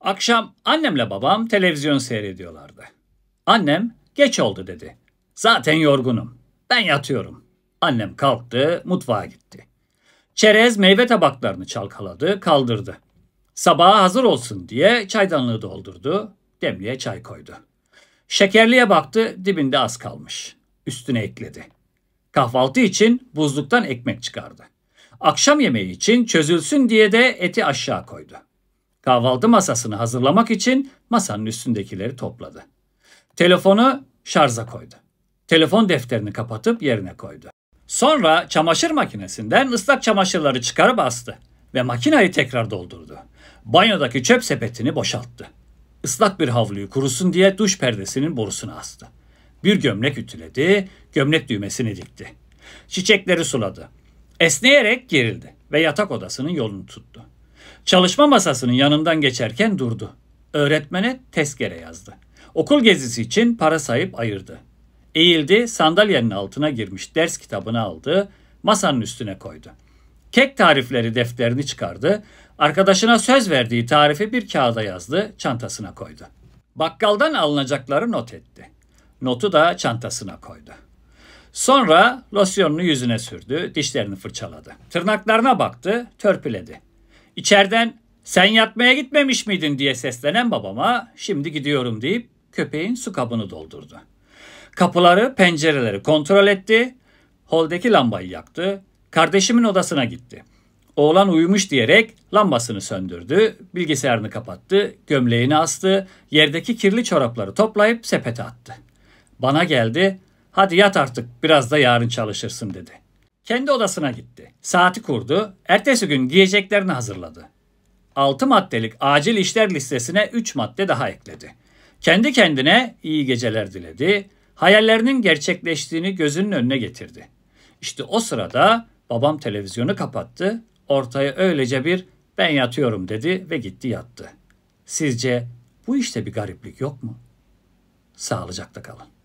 Akşam annemle babam televizyon seyrediyorlardı. Annem geç oldu dedi. Zaten yorgunum. Ben yatıyorum. Annem kalktı, mutfağa gitti. Çerez meyve tabaklarını çalkaladı, kaldırdı. Sabaha hazır olsun diye çaydanlığı doldurdu, demliğe çay koydu. Şekerliye baktı, dibinde az kalmış. Üstüne ekledi. Kahvaltı için buzluktan ekmek çıkardı. Akşam yemeği için çözülsün diye de eti aşağı koydu. Kahvaltı masasını hazırlamak için masanın üstündekileri topladı. Telefonu şarja koydu. Telefon defterini kapatıp yerine koydu. Sonra çamaşır makinesinden ıslak çamaşırları çıkarıp astı ve makinayı tekrar doldurdu. Banyodaki çöp sepetini boşalttı. Islak bir havluyu kurusun diye duş perdesinin borusunu astı. Bir gömlek ütüledi, gömlek düğmesini dikti. Çiçekleri suladı. Esneyerek gerildi ve yatak odasının yolunu tuttu. Çalışma masasının yanından geçerken durdu. Öğretmene tezkere yazdı. Okul gezisi için para sayıp ayırdı. Eğildi, sandalyenin altına girmiş ders kitabını aldı, masanın üstüne koydu. Kek tarifleri defterini çıkardı. Arkadaşına söz verdiği tarifi bir kağıda yazdı, çantasına koydu. Bakkaldan alınacakları not etti. Notu da çantasına koydu. Sonra losyonunu yüzüne sürdü, dişlerini fırçaladı. Tırnaklarına baktı, törpüledi. İçeriden sen yatmaya gitmemiş miydin diye seslenen babama şimdi gidiyorum deyip köpeğin su kabını doldurdu. Kapıları, pencereleri kontrol etti. Holdeki lambayı yaktı. Kardeşimin odasına gitti. Oğlan uyumuş diyerek lambasını söndürdü, bilgisayarını kapattı, gömleğini astı, yerdeki kirli çorapları toplayıp sepete attı. Bana geldi, hadi yat artık biraz da yarın çalışırsın dedi.'' Kendi odasına gitti. Saati kurdu. Ertesi gün giyeceklerini hazırladı. 6 maddelik acil işler listesine 3 madde daha ekledi. Kendi kendine iyi geceler diledi. Hayallerinin gerçekleştiğini gözünün önüne getirdi. İşte o sırada babam televizyonu kapattı. Ortaya öylece bir ben yatıyorum dedi ve gitti yattı. Sizce bu işte bir gariplik yok mu? Sağlıcakla kalın.